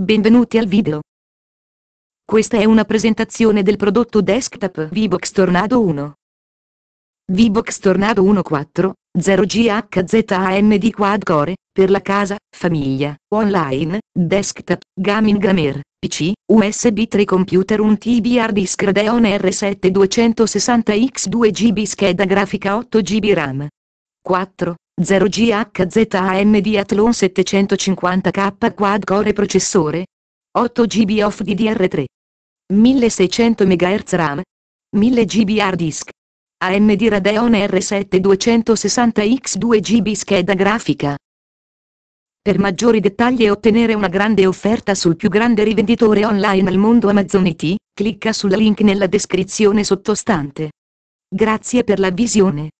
Benvenuti al video. Questa è una presentazione del prodotto desktop VBox Tornado 1. VBox Tornado 1.4, 0GHZAMD Quad Core, per la casa, famiglia, online, desktop, gaming gamer, PC, USB 3 computer 1 TB hard disk Radeon R7 260X 2GB scheda grafica 8GB RAM. 4. 0GHZAM Diathlon 750K quad-core processore, 8 GB off DDR3, 1600 MHz RAM, 1000 GB hard disk, AMD Radeon R7 260X 2 GB scheda grafica. Per maggiori dettagli e ottenere una grande offerta sul più grande rivenditore online al mondo Amazon IT, clicca sul link nella descrizione sottostante. Grazie per la visione.